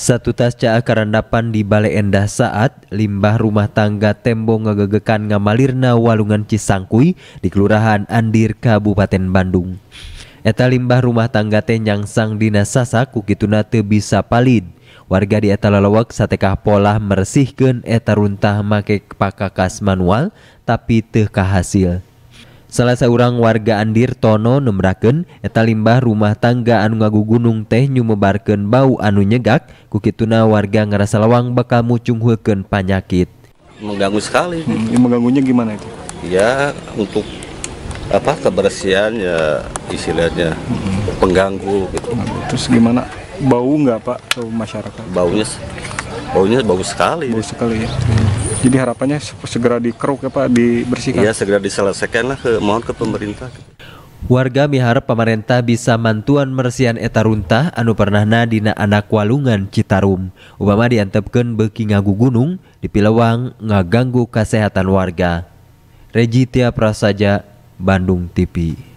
Satu tas caa karandapan di Balai Endah saat limbah rumah tangga tembong ngegegekan ngamalirna walungan Cisangkui di Kelurahan Andir Kabupaten Bandung. Eta limbah rumah tangga teh nyangsang dina sasak kukituna teu bisa palid. Warga di eta lalawak satekah pola meresihkeun eta runtah make pakakas manual tapi teh kahasil salah seorang warga Andir Tono nembraken eta limbah rumah tangga anu ngagu gunung teh nyumebarken bau anu nyegak kukituna warga ngerasa lawang bakal mucunghulkeun penyakit mengganggu sekali hmm, ya mengganggunya gimana itu ya untuk apa kebersihan ya istilahnya hmm. pengganggu gitu hmm, terus gimana bau nggak pak ke masyarakat baunya baunya bagus sekali bau sekali ya. Jadi harapannya segera dikeruk ya Pak, dibersihkan. Iya, segera diselesaikan lah ke mohon ke pemerintah. Warga miharap pemerintah bisa mantuan meresian etarunta anu pernahna dina anak walungan Citarum. Obama diantepkan beki ngagu gunung di ngaganggu kesehatan warga. Regitia Prasaja, Bandung TV.